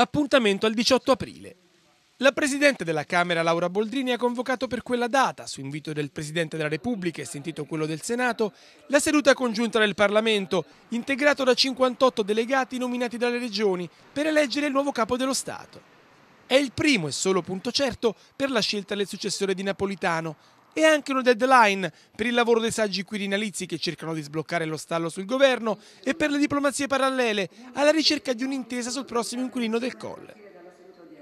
Appuntamento al 18 aprile. La Presidente della Camera Laura Boldrini ha convocato per quella data, su invito del Presidente della Repubblica e sentito quello del Senato, la seduta congiunta del Parlamento, integrato da 58 delegati nominati dalle regioni, per eleggere il nuovo Capo dello Stato. È il primo e solo punto certo per la scelta del successore di Napolitano, e anche una deadline per il lavoro dei saggi quirinalizi che cercano di sbloccare lo stallo sul governo e per le diplomazie parallele alla ricerca di un'intesa sul prossimo inquilino del Colle.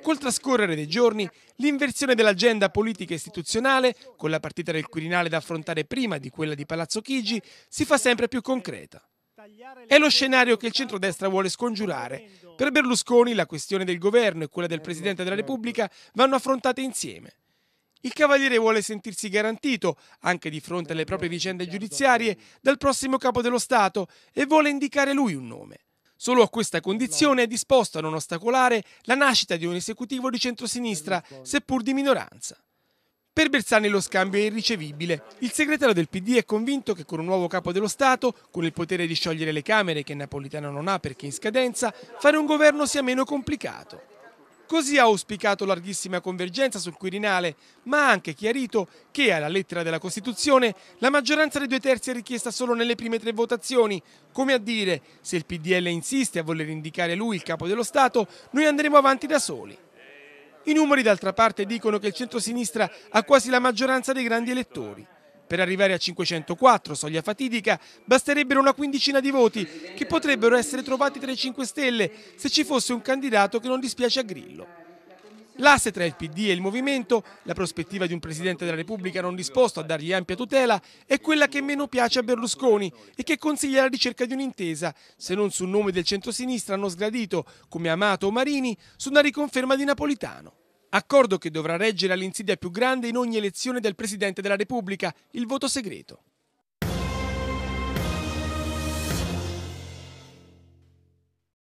Col trascorrere dei giorni, l'inversione dell'agenda politica istituzionale, con la partita del Quirinale da affrontare prima di quella di Palazzo Chigi, si fa sempre più concreta. È lo scenario che il centrodestra vuole scongiurare. Per Berlusconi la questione del governo e quella del Presidente della Repubblica vanno affrontate insieme. Il Cavaliere vuole sentirsi garantito, anche di fronte alle proprie vicende giudiziarie, dal prossimo capo dello Stato e vuole indicare lui un nome. Solo a questa condizione è disposto a non ostacolare la nascita di un esecutivo di centrosinistra, seppur di minoranza. Per Bersani lo scambio è irricevibile. Il segretario del PD è convinto che con un nuovo capo dello Stato, con il potere di sciogliere le Camere che Napolitano non ha perché in scadenza, fare un governo sia meno complicato. Così ha auspicato larghissima convergenza sul Quirinale, ma ha anche chiarito che alla lettera della Costituzione la maggioranza dei due terzi è richiesta solo nelle prime tre votazioni, come a dire se il PDL insiste a voler indicare lui il capo dello Stato, noi andremo avanti da soli. I numeri d'altra parte dicono che il centrosinistra ha quasi la maggioranza dei grandi elettori. Per arrivare a 504, soglia fatidica, basterebbero una quindicina di voti che potrebbero essere trovati tra i 5 Stelle se ci fosse un candidato che non dispiace a Grillo. L'asse tra il PD e il Movimento, la prospettiva di un Presidente della Repubblica non disposto a dargli ampia tutela, è quella che meno piace a Berlusconi e che consiglia la ricerca di un'intesa, se non sul nome del centrosinistra hanno sgradito, come Amato o Marini, su una riconferma di Napolitano. Accordo che dovrà reggere all'insidia più grande in ogni elezione del Presidente della Repubblica, il voto segreto.